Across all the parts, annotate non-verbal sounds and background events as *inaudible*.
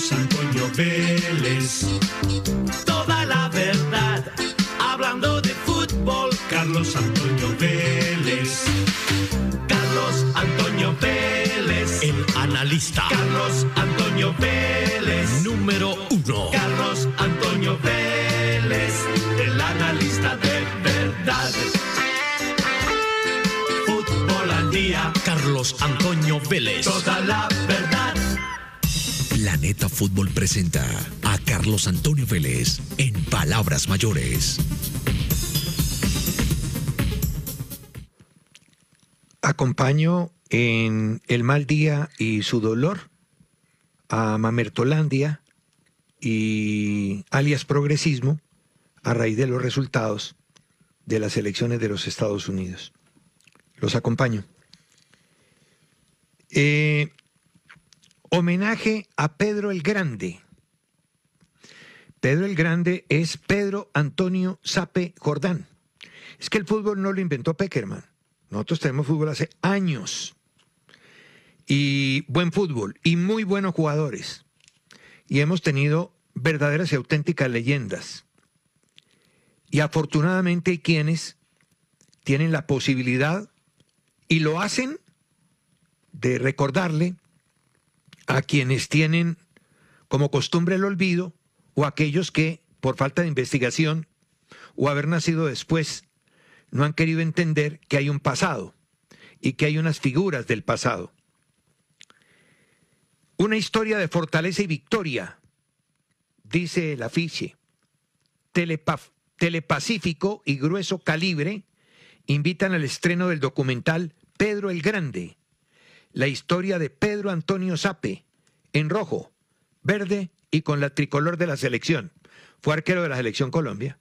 Carlos Antonio Vélez. Toda la verdad, hablando de fútbol, Carlos Antonio Vélez. Carlos Antonio Vélez, el analista. Carlos Antonio Vélez, número uno. Carlos Antonio Vélez, el analista de verdad. Fútbol al día. Carlos Antonio Vélez. Toda la verdad. Planeta Fútbol presenta a Carlos Antonio Vélez en Palabras Mayores. Acompaño en el mal día y su dolor a Mamertolandia y alias progresismo a raíz de los resultados de las elecciones de los Estados Unidos. Los acompaño. Eh, Homenaje a Pedro el Grande. Pedro el Grande es Pedro Antonio Sape Jordán. Es que el fútbol no lo inventó Peckerman. Nosotros tenemos fútbol hace años. Y buen fútbol y muy buenos jugadores. Y hemos tenido verdaderas y auténticas leyendas. Y afortunadamente hay quienes tienen la posibilidad y lo hacen de recordarle a quienes tienen como costumbre el olvido o aquellos que, por falta de investigación o haber nacido después, no han querido entender que hay un pasado y que hay unas figuras del pasado. Una historia de fortaleza y victoria, dice el afiche. telepacífico y grueso calibre invitan al estreno del documental Pedro el Grande, la historia de Pedro Antonio Sape, en rojo, verde y con la tricolor de la selección. Fue arquero de la selección Colombia.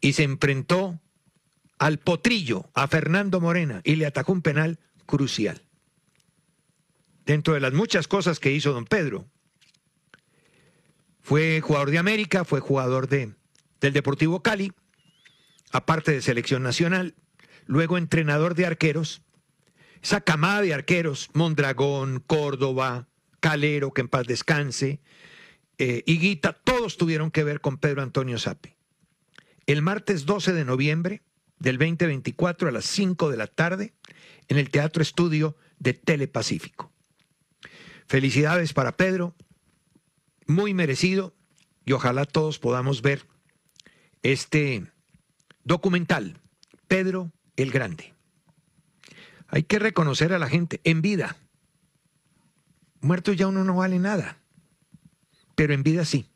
Y se enfrentó al potrillo, a Fernando Morena, y le atacó un penal crucial. Dentro de las muchas cosas que hizo don Pedro, fue jugador de América, fue jugador de, del Deportivo Cali, aparte de selección nacional, luego entrenador de arqueros esa camada de arqueros, Mondragón, Córdoba, Calero, que en paz descanse, Higuita, eh, todos tuvieron que ver con Pedro Antonio Sapi. El martes 12 de noviembre del 2024 a las 5 de la tarde en el Teatro Estudio de Telepacífico. Felicidades para Pedro, muy merecido y ojalá todos podamos ver este documental, Pedro el Grande. Hay que reconocer a la gente en vida. Muerto ya uno no vale nada, pero en vida sí.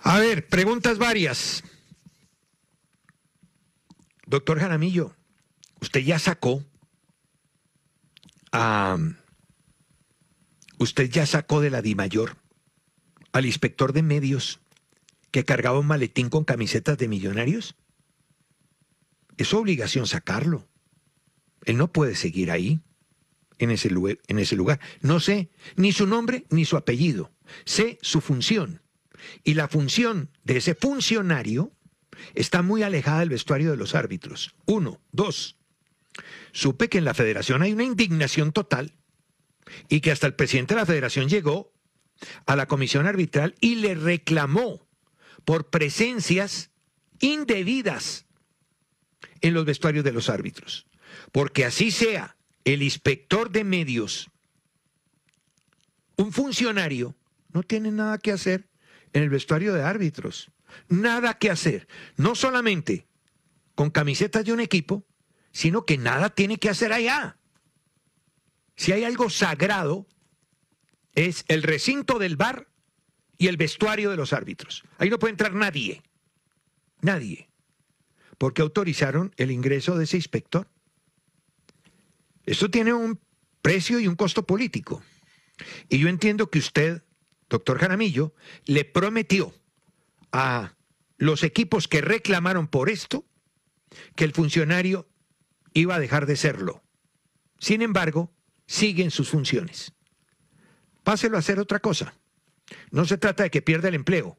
A ver, preguntas varias. Doctor Jaramillo, usted ya sacó Usted ya sacó de la DIMAYOR al inspector de medios que cargaba un maletín con camisetas de millonarios. Es su obligación sacarlo. Él no puede seguir ahí, en ese, lugar, en ese lugar. No sé ni su nombre ni su apellido. Sé su función. Y la función de ese funcionario está muy alejada del vestuario de los árbitros. Uno. Dos. Supe que en la federación hay una indignación total y que hasta el presidente de la federación llegó a la comisión arbitral y le reclamó por presencias indebidas en los vestuarios de los árbitros. Porque así sea el inspector de medios, un funcionario, no tiene nada que hacer en el vestuario de árbitros. Nada que hacer. No solamente con camisetas de un equipo, sino que nada tiene que hacer allá. Si hay algo sagrado, es el recinto del bar y el vestuario de los árbitros. Ahí no puede entrar nadie. Nadie porque autorizaron el ingreso de ese inspector. Esto tiene un precio y un costo político. Y yo entiendo que usted, doctor Jaramillo, le prometió a los equipos que reclamaron por esto que el funcionario iba a dejar de serlo. Sin embargo, siguen sus funciones. Páselo a hacer otra cosa. No se trata de que pierda el empleo,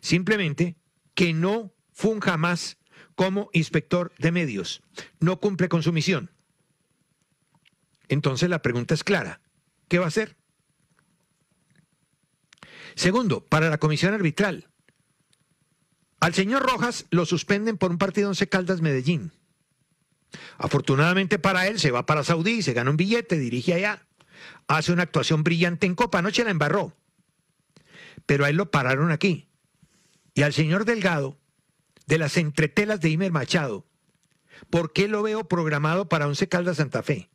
simplemente que no funja más como inspector de medios. No cumple con su misión. Entonces la pregunta es clara. ¿Qué va a hacer? Segundo, para la comisión arbitral. Al señor Rojas lo suspenden por un partido Once Caldas Medellín. Afortunadamente para él se va para Saudí, se gana un billete, dirige allá. Hace una actuación brillante en Copa, anoche la embarró. Pero a él lo pararon aquí. Y al señor Delgado de las entretelas de Imer Machado, ¿por qué lo veo programado para Once Caldas Santa Fe?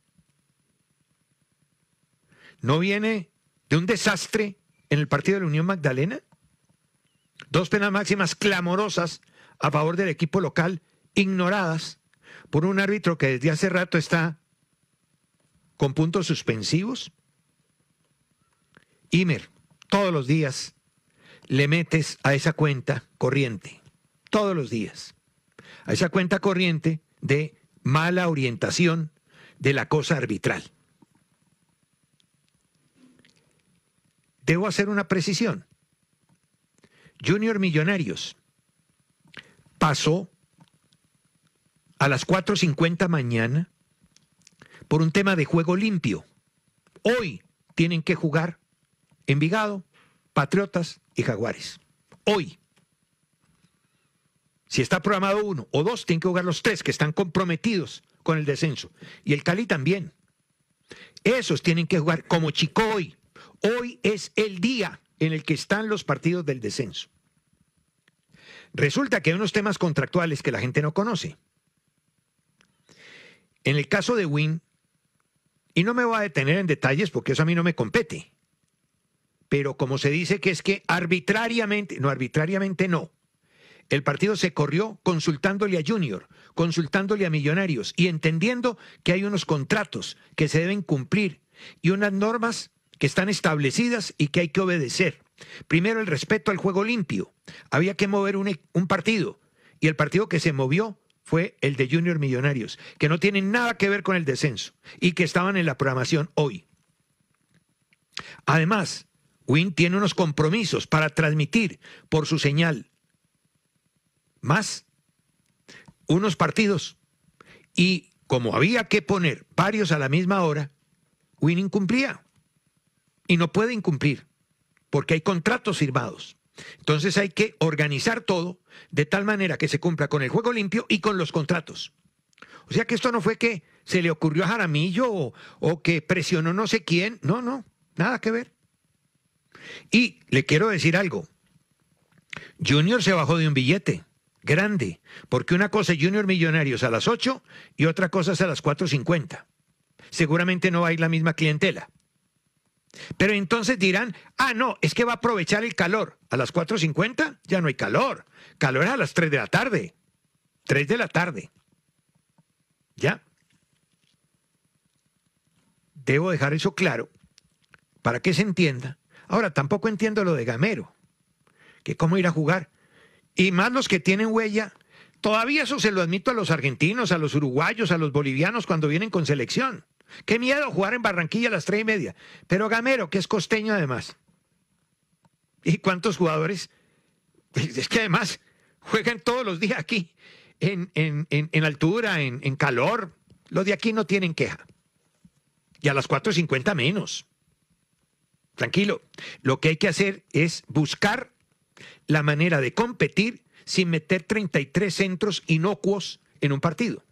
¿No viene de un desastre en el partido de la Unión Magdalena? Dos penas máximas clamorosas a favor del equipo local, ignoradas por un árbitro que desde hace rato está con puntos suspensivos. Imer, todos los días le metes a esa cuenta corriente todos los días, a esa cuenta corriente de mala orientación de la cosa arbitral. Debo hacer una precisión. Junior Millonarios pasó a las 4.50 mañana por un tema de juego limpio. Hoy tienen que jugar Envigado, Patriotas y Jaguares. Hoy. Si está programado uno o dos, tienen que jugar los tres que están comprometidos con el descenso. Y el Cali también. Esos tienen que jugar como Chico hoy. Hoy es el día en el que están los partidos del descenso. Resulta que hay unos temas contractuales que la gente no conoce. En el caso de Win, y no me voy a detener en detalles porque eso a mí no me compete, pero como se dice que es que arbitrariamente, no arbitrariamente no, el partido se corrió consultándole a Junior, consultándole a Millonarios y entendiendo que hay unos contratos que se deben cumplir y unas normas que están establecidas y que hay que obedecer. Primero, el respeto al juego limpio. Había que mover un, e-, partido y el partido que se movió fue el de Junior Millonarios, que no tienen nada que ver con el descenso y que estaban en la programación hoy. Además, Win tiene unos compromisos para transmitir por su señal más unos partidos. Y como había que poner varios a la misma hora, Winning cumplía, Y no puede incumplir, porque hay contratos firmados. Entonces hay que organizar todo de tal manera que se cumpla con el juego limpio y con los contratos. O sea que esto no fue que se le ocurrió a Jaramillo o, o que presionó no sé quién. No, no, nada que ver. Y le quiero decir algo. Junior se bajó de un billete grande, porque una cosa es Junior Millonarios a las 8 y otra cosa es a las 4.50. Seguramente no va a ir la misma clientela. Pero entonces dirán, ah, no, es que va a aprovechar el calor. A las 4.50 ya no hay calor. Calor es a las 3 de la tarde. 3 de la tarde. ¿Ya? Debo dejar eso claro para que se entienda. Ahora, tampoco entiendo lo de Gamero, que cómo ir a jugar y más los que tienen huella. Todavía eso se lo admito a los argentinos, a los uruguayos, a los bolivianos cuando vienen con selección. Qué miedo jugar en Barranquilla a las tres y media. Pero Gamero, que es costeño además. ¿Y cuántos jugadores? *laughs* Es que además juegan todos los días aquí, en, altura, en, calor. Los de aquí no tienen queja. Y a las cincuenta menos. Tranquilo. Lo que hay que hacer es buscar la manera de competir sin meter 33 centros inocuos en un partido.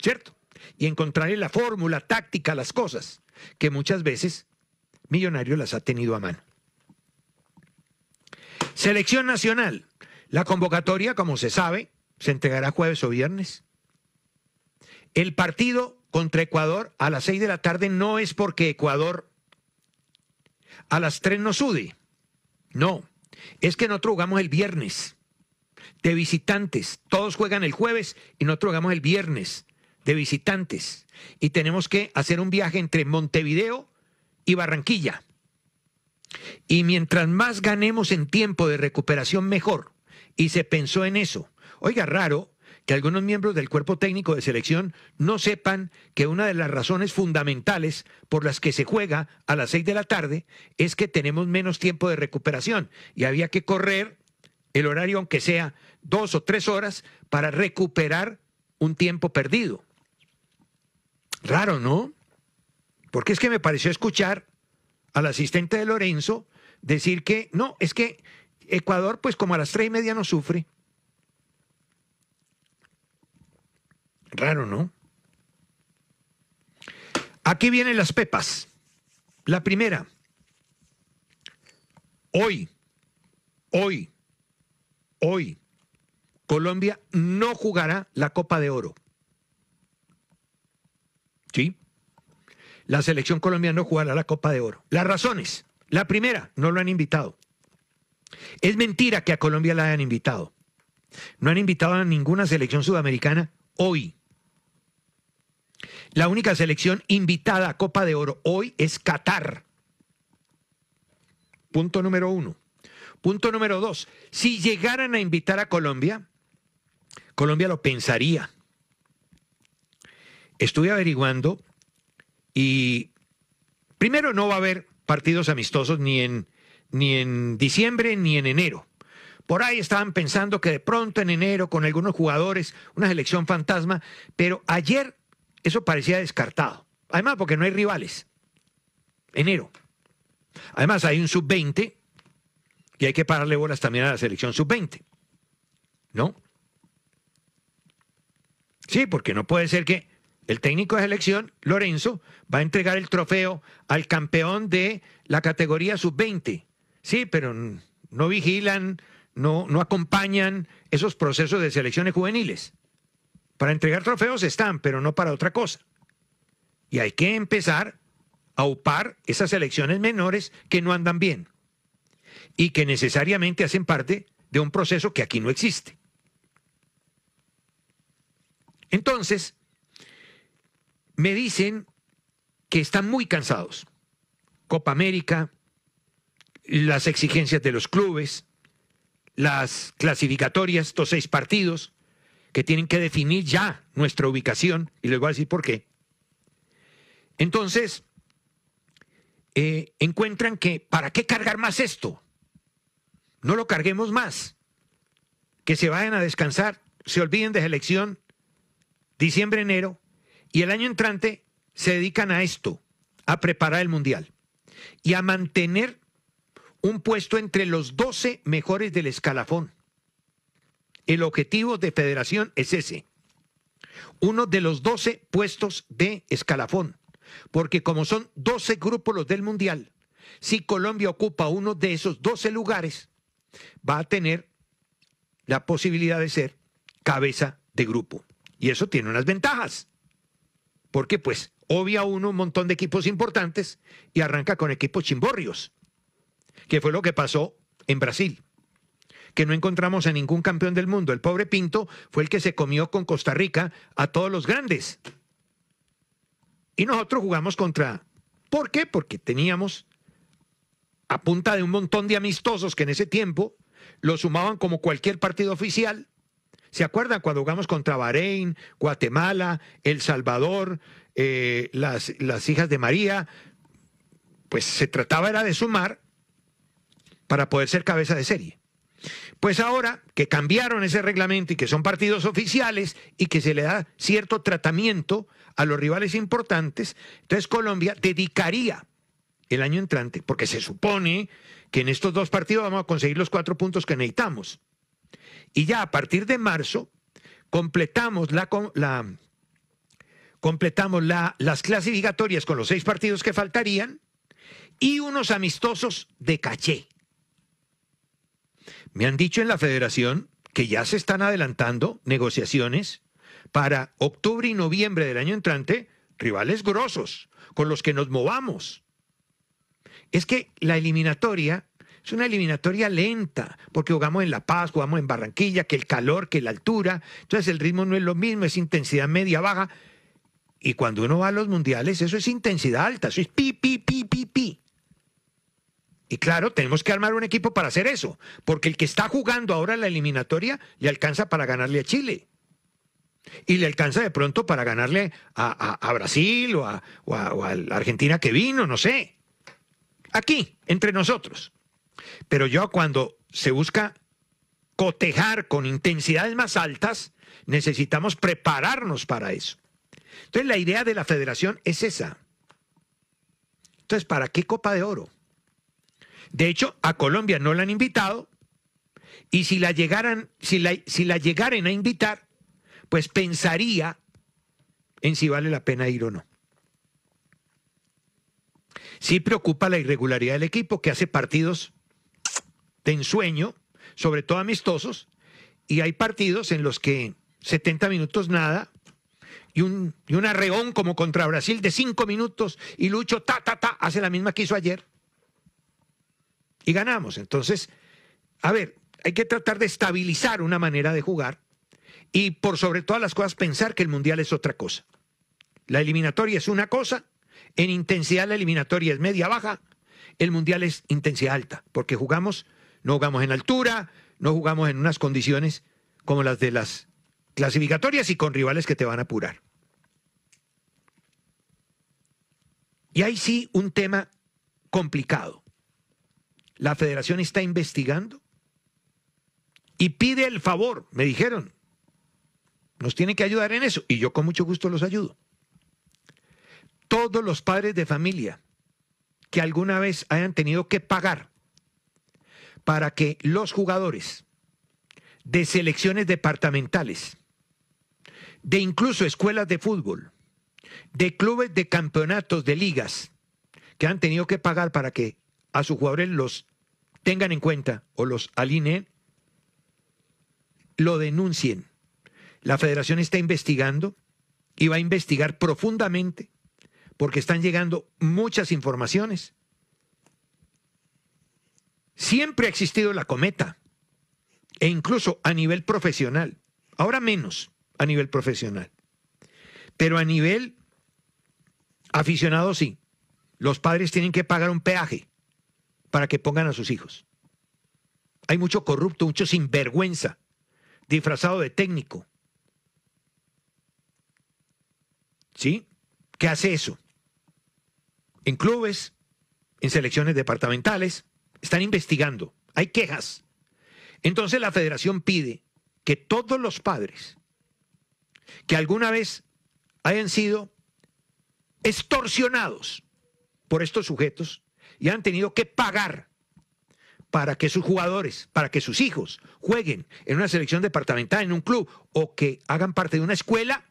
¿Cierto? Y encontrarle la fórmula táctica las cosas, que muchas veces Millonario las ha tenido a mano. Selección nacional. La convocatoria, como se sabe, se entregará jueves o viernes. El partido contra Ecuador a las 6 de la tarde no es porque Ecuador a las 3 no sude. No, es que nosotros jugamos el viernes de visitantes. Todos juegan el jueves y nosotros jugamos el viernes de visitantes. Y tenemos que hacer un viaje entre Montevideo y Barranquilla. Y mientras más ganemos en tiempo de recuperación, mejor. Y se pensó en eso. Oiga, raro, que algunos miembros del cuerpo técnico de selección no sepan que una de las razones fundamentales por las que se juega a las seis de la tarde es que tenemos menos tiempo de recuperación y había que correr el horario, aunque sea dos o tres horas, para recuperar un tiempo perdido. Raro, ¿no? Porque es que me pareció escuchar al asistente de Lorenzo decir que no, es que Ecuador, pues como a las tres y media no sufre, Raro, ¿no? Aquí vienen las pepas. La primera. Hoy, hoy, hoy, Colombia no jugará la Copa de Oro. ¿Sí? La selección colombiana no jugará la Copa de Oro. Las razones. La primera, no lo han invitado. Es mentira que a Colombia la hayan invitado. No han invitado a ninguna selección sudamericana hoy. La única selección invitada a Copa de Oro hoy es Qatar. Punto número uno. Punto número dos. Si llegaran a invitar a Colombia, Colombia lo pensaría. Estuve averiguando y primero no va a haber partidos amistosos ni en, ni en diciembre ni en enero. Por ahí estaban pensando que de pronto en enero con algunos jugadores, una selección fantasma, pero ayer eso parecía descartado. Además, porque no hay rivales. Enero. Además, hay un sub-20 y hay que pararle bolas también a la selección sub-20. ¿No? Sí, porque no puede ser que el técnico de selección, Lorenzo, va a entregar el trofeo al campeón de la categoría sub-20. Sí, pero no vigilan, no, no acompañan esos procesos de selecciones juveniles. Para entregar trofeos están, pero no para otra cosa. Y hay que empezar a upar esas elecciones menores que no andan bien y que necesariamente hacen parte de un proceso que aquí no existe. Entonces, me dicen que están muy cansados. Copa América, las exigencias de los clubes, las clasificatorias, estos seis partidos, que tienen que definir ya nuestra ubicación, y les voy a decir por qué. Entonces, eh, encuentran que, ¿para qué cargar más esto? No lo carguemos más. Que se vayan a descansar, se olviden de elección, diciembre, enero, y el año entrante se dedican a esto, a preparar el Mundial y a mantener un puesto entre los 12 mejores del escalafón. El objetivo de federación es ese. Uno de los 12 puestos de escalafón. Porque como son 12 grupos los del Mundial, si Colombia ocupa uno de esos 12 lugares, va a tener la posibilidad de ser cabeza de grupo. Y eso tiene unas ventajas. Porque pues obvia uno un montón de equipos importantes y arranca con equipos chimborrios, que fue lo que pasó en Brasil que no encontramos a ningún campeón del mundo. El pobre Pinto fue el que se comió con Costa Rica a todos los grandes. Y nosotros jugamos contra. ¿Por qué? Porque teníamos a punta de un montón de amistosos que en ese tiempo lo sumaban como cualquier partido oficial. ¿Se acuerdan cuando jugamos contra Bahrein, Guatemala, El Salvador, eh, las, las hijas de María? Pues se trataba era de sumar para poder ser cabeza de serie. Pues ahora que cambiaron ese reglamento y que son partidos oficiales y que se le da cierto tratamiento a los rivales importantes, entonces Colombia dedicaría el año entrante, porque se supone que en estos dos partidos vamos a conseguir los cuatro puntos que necesitamos. Y ya a partir de marzo completamos la, la completamos las clasificatorias con los seis partidos que faltarían y unos amistosos de caché. Me han dicho en la federación que ya se están adelantando negociaciones para octubre y noviembre del año entrante, rivales grosos, con los que nos movamos. Es que la eliminatoria es una eliminatoria lenta, porque jugamos en La Paz, jugamos en Barranquilla, que el calor, que la altura, entonces el ritmo no es lo mismo, es intensidad media-baja. Y cuando uno va a los mundiales, eso es intensidad alta, eso es pi, pi, pi, pi, pi. Y claro, tenemos que armar un equipo para hacer eso, porque el que está jugando ahora la eliminatoria le alcanza para ganarle a Chile. Y le alcanza de pronto para ganarle a, Brasil o a, o a la Argentina que vino, no sé. Aquí, entre nosotros. Pero yo cuando se busca cotejar con intensidades más altas, necesitamos prepararnos para eso. Entonces la idea de la federación es esa. Entonces, ¿para qué Copa de Oro? De hecho, a Colombia no la han invitado y si la llegaran, si la, si la llegaran a invitar, pues pensaría en si vale la pena ir o no. Sí preocupa la irregularidad del equipo que hace partidos de ensueño, sobre todo amistosos, y hay partidos en los que 70 minutos nada y un, y un arreón como contra Brasil de 5 minutos y Lucho ta ta ta hace la misma que hizo ayer y ganamos. Entonces, a ver, hay que tratar de estabilizar una manera de jugar y por sobre todas las cosas pensar que el Mundial es otra cosa. La eliminatoria es una cosa, en intensidad la eliminatoria es media baja, el Mundial es intensidad alta, porque jugamos, no jugamos en altura, no jugamos en unas condiciones como las de las clasificatorias y con rivales que te van a apurar. Y ahí sí un tema complicado la federación está investigando y pide el favor, me dijeron. Nos tiene que ayudar en eso y yo con mucho gusto los ayudo. Todos los padres de familia que alguna vez hayan tenido que pagar para que los jugadores de selecciones departamentales, de incluso escuelas de fútbol, de clubes de campeonatos, de ligas, que han tenido que pagar para que a sus jugadores los tengan en cuenta o los alineen, lo denuncien. La federación está investigando y va a investigar profundamente porque están llegando muchas informaciones. Siempre ha existido la cometa e incluso a nivel profesional, ahora menos a nivel profesional, pero a nivel aficionado sí. Los padres tienen que pagar un peaje para que pongan a sus hijos. Hay mucho corrupto, mucho sinvergüenza, disfrazado de técnico. ¿Sí? ¿Qué hace eso? En clubes, en selecciones departamentales, están investigando, hay quejas. Entonces la federación pide que todos los padres que alguna vez hayan sido extorsionados por estos sujetos y han tenido que pagar para que sus jugadores, para que sus hijos jueguen en una selección departamental, en un club, o que hagan parte de una escuela,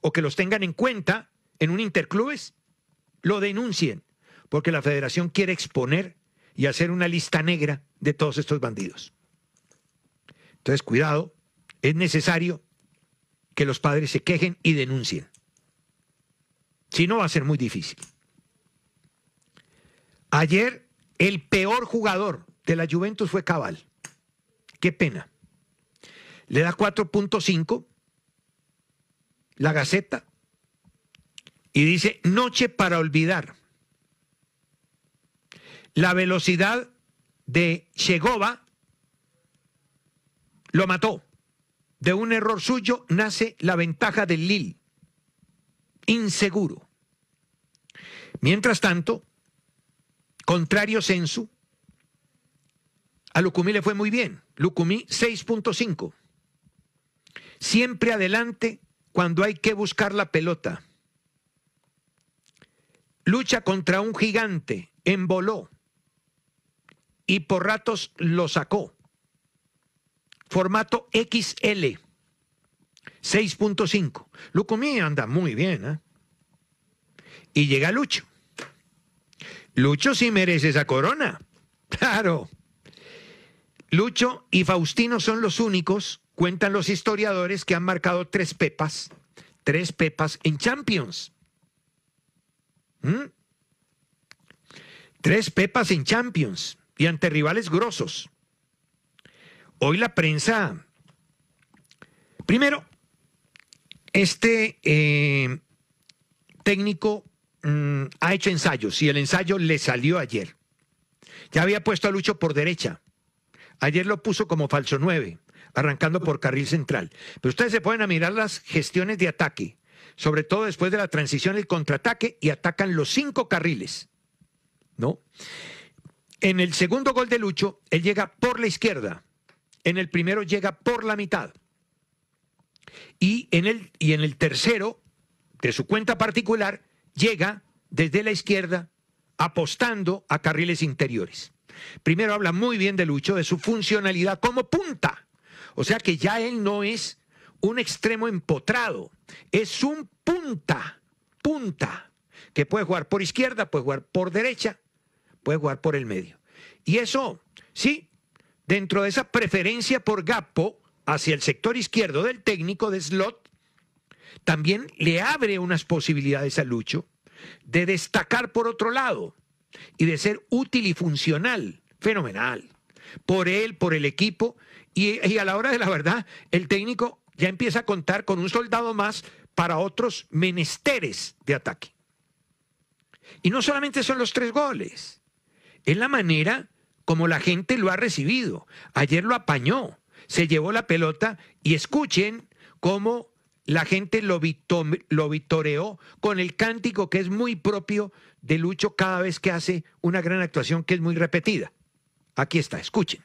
o que los tengan en cuenta en un interclubes, lo denuncien, porque la federación quiere exponer y hacer una lista negra de todos estos bandidos. Entonces, cuidado, es necesario que los padres se quejen y denuncien. Si no, va a ser muy difícil. Ayer el peor jugador de la Juventus fue Cabal. Qué pena. Le da 4.5 la Gaceta y dice Noche para olvidar. La velocidad de Chegova lo mató. De un error suyo nace la ventaja del Lille. Inseguro. Mientras tanto, Contrario censo, a Lucumí le fue muy bien. Lucumí 6.5. Siempre adelante cuando hay que buscar la pelota. Lucha contra un gigante, emboló y por ratos lo sacó. Formato XL 6.5. Lucumí anda muy bien. ¿eh? Y llega Lucho. Lucho sí merece esa corona. Claro. Lucho y Faustino son los únicos, cuentan los historiadores, que han marcado tres pepas, tres pepas en Champions. ¿Mm? Tres pepas en Champions y ante rivales grosos. Hoy la prensa, primero, este eh, técnico Mm, ha hecho ensayos y el ensayo le salió ayer. Ya había puesto a Lucho por derecha. Ayer lo puso como falso 9, arrancando por carril central. Pero ustedes se pueden mirar las gestiones de ataque, sobre todo después de la transición, el contraataque, y atacan los cinco carriles. ¿No? En el segundo gol de Lucho, él llega por la izquierda. En el primero llega por la mitad. Y en el, y en el tercero, de su cuenta particular, llega desde la izquierda apostando a carriles interiores. Primero habla muy bien de Lucho, de su funcionalidad como punta. O sea que ya él no es un extremo empotrado, es un punta, punta, que puede jugar por izquierda, puede jugar por derecha, puede jugar por el medio. Y eso, sí, dentro de esa preferencia por Gapo hacia el sector izquierdo del técnico de slot, también le abre unas posibilidades a Lucho de destacar por otro lado y de ser útil y funcional, fenomenal, por él, por el equipo, y, y a la hora de la verdad, el técnico ya empieza a contar con un soldado más para otros menesteres de ataque. Y no solamente son los tres goles, es la manera como la gente lo ha recibido. Ayer lo apañó, se llevó la pelota y escuchen cómo la gente lo, vitoreó con el cántico que es muy propio de Lucho cada vez que hace una gran actuación que es muy repetida. Aquí está, escuchen.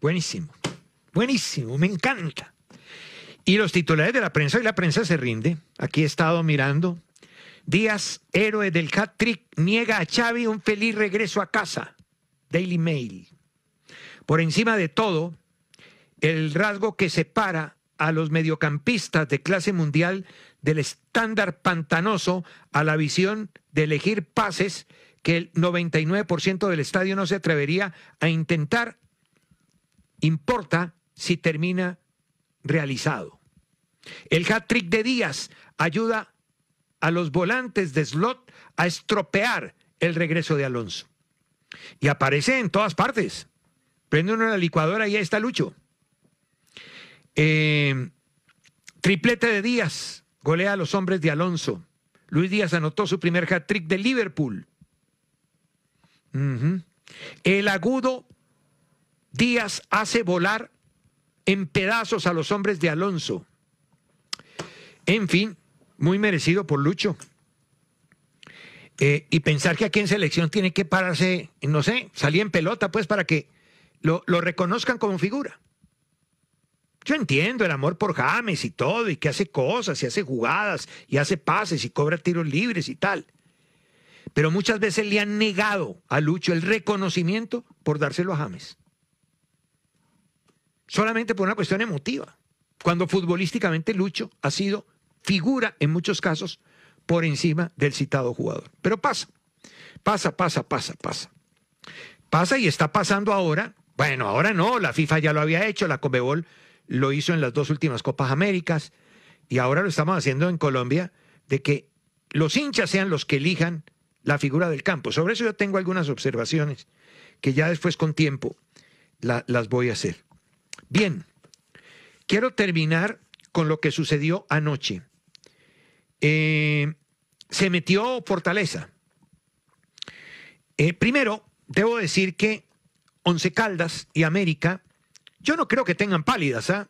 Buenísimo, buenísimo, me encanta. Y los titulares de la prensa, y la prensa se rinde. Aquí he estado mirando. Díaz, héroe del hat-trick, niega a Xavi un feliz regreso a casa. Daily Mail. Por encima de todo, el rasgo que separa a los mediocampistas de clase mundial del estándar pantanoso a la visión de elegir pases que el 99% del estadio no se atrevería a intentar importa si termina realizado. El hat-trick de Díaz ayuda a los volantes de slot a estropear el regreso de Alonso. Y aparece en todas partes. Prende uno la licuadora y ahí está Lucho. Eh, triplete de Díaz golea a los hombres de Alonso. Luis Díaz anotó su primer hat-trick de Liverpool. El agudo Díaz hace volar en pedazos a los hombres de Alonso. En fin, muy merecido por Lucho. Eh, y pensar que aquí en selección tiene que pararse, no sé, salir en pelota, pues para que lo, lo reconozcan como figura. Yo entiendo el amor por James y todo, y que hace cosas, y hace jugadas, y hace pases, y cobra tiros libres y tal. Pero muchas veces le han negado a Lucho el reconocimiento por dárselo a James solamente por una cuestión emotiva, cuando futbolísticamente Lucho ha sido figura en muchos casos por encima del citado jugador. Pero pasa, pasa, pasa, pasa, pasa. Pasa y está pasando ahora. Bueno, ahora no, la FIFA ya lo había hecho, la Comebol lo hizo en las dos últimas Copas Américas y ahora lo estamos haciendo en Colombia, de que los hinchas sean los que elijan la figura del campo. Sobre eso yo tengo algunas observaciones que ya después con tiempo las voy a hacer. Bien, quiero terminar con lo que sucedió anoche. Eh, se metió Fortaleza. Eh, primero, debo decir que Once Caldas y América, yo no creo que tengan pálidas, ¿ah?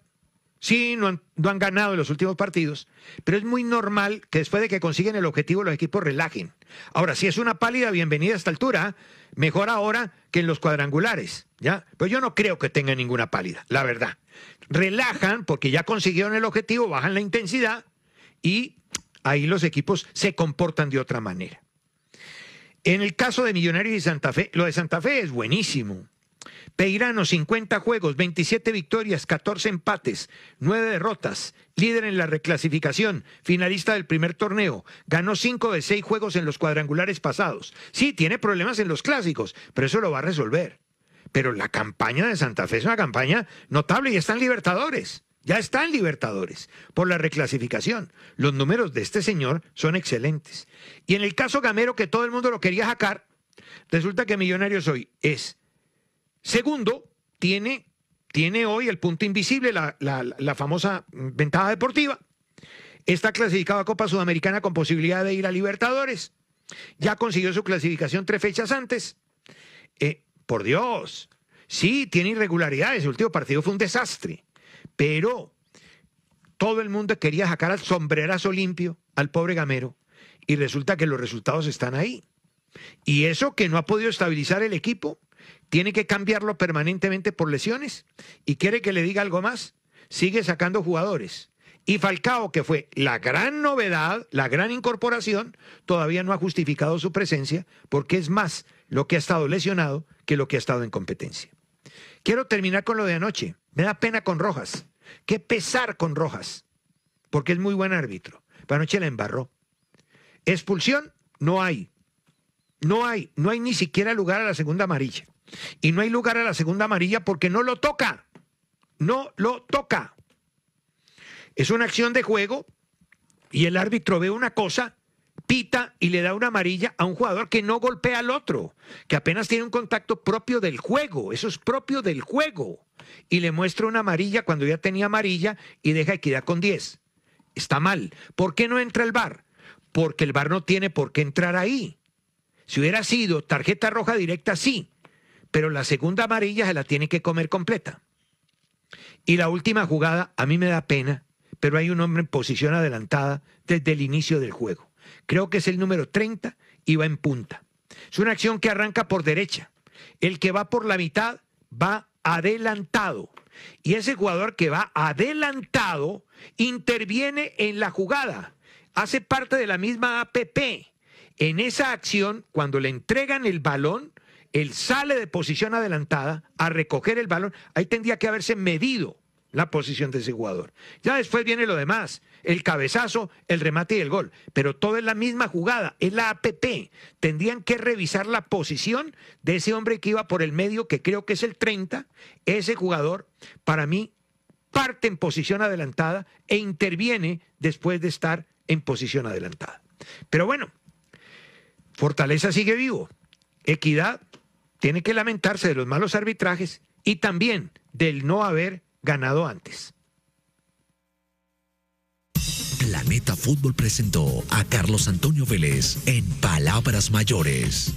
Sí, no han, ganado en los últimos partidos, pero es muy normal que después de que consiguen el objetivo los equipos relajen. Ahora, si es una pálida bienvenida a esta altura, mejor ahora que en los cuadrangulares, ¿ya? Pero yo no creo que tengan ninguna pálida, la verdad. Relajan porque ya consiguieron el objetivo, bajan la intensidad y ahí los equipos se comportan de otra manera. En el caso de Millonarios y Santa Fe, lo de Santa Fe es buenísimo. Peirano, 50 juegos, 27 victorias, 14 empates, 9 derrotas, líder en la reclasificación, finalista del primer torneo, ganó 5 de 6 juegos en los cuadrangulares pasados. Sí, tiene problemas en los clásicos, pero eso lo va a resolver. Pero la campaña de Santa Fe es una campaña notable y están Libertadores. Ya están Libertadores por la reclasificación. Los números de este señor son excelentes. Y en el caso Gamero, que todo el mundo lo quería jacar, resulta que Millonarios hoy es Segundo, tiene, tiene hoy el punto invisible, la, famosa ventaja deportiva. Está clasificado a Copa Sudamericana con posibilidad de ir a Libertadores. Ya consiguió su clasificación tres fechas antes. Eh, por Dios, sí, tiene irregularidades. El último partido fue un desastre. Pero todo el mundo quería sacar al sombrerazo limpio al pobre Gamero. Y resulta que los resultados están ahí. Y eso que no ha podido estabilizar el equipo tiene que cambiarlo permanentemente por lesiones. ¿Y quiere que le diga algo más? Sigue sacando jugadores. Y Falcao, que fue la gran novedad, la gran incorporación, todavía no ha justificado su presencia porque es más lo que ha estado lesionado que lo que ha estado en competencia. Quiero terminar con lo de anoche. Me da pena con Rojas. Qué pesar con Rojas, porque es muy buen árbitro. Pero anoche la embarró. Expulsión no hay. No hay, no hay ni siquiera lugar a la segunda amarilla. Y no hay lugar a la segunda amarilla porque no lo toca. No lo toca. Es una acción de juego y el árbitro ve una cosa, pita y le da una amarilla a un jugador que no golpea al otro, que apenas tiene un contacto propio del juego. Eso es propio del juego. Y le muestra una amarilla cuando ya tenía amarilla y deja equidad con 10. Está mal. ¿Por qué no entra el bar Porque el bar no tiene por qué entrar ahí. Si hubiera sido tarjeta roja directa, sí pero la segunda amarilla se la tiene que comer completa. Y la última jugada, a mí me da pena, pero hay un hombre en posición adelantada desde el inicio del juego. Creo que es el número 30 y va en punta. Es una acción que arranca por derecha. El que va por la mitad va adelantado. Y ese jugador que va adelantado interviene en la jugada. Hace parte de la misma APP. En esa acción, cuando le entregan el balón, él sale de posición adelantada a recoger el balón. Ahí tendría que haberse medido la posición de ese jugador. Ya después viene lo demás, el cabezazo, el remate y el gol. Pero todo es la misma jugada, es la APP. Tendrían que revisar la posición de ese hombre que iba por el medio, que creo que es el 30. Ese jugador, para mí, parte en posición adelantada e interviene después de estar en posición adelantada. Pero bueno, Fortaleza sigue vivo. Equidad tiene que lamentarse de los malos arbitrajes y también del no haber ganado antes. Planeta Fútbol presentó a Carlos Antonio Vélez en Palabras Mayores.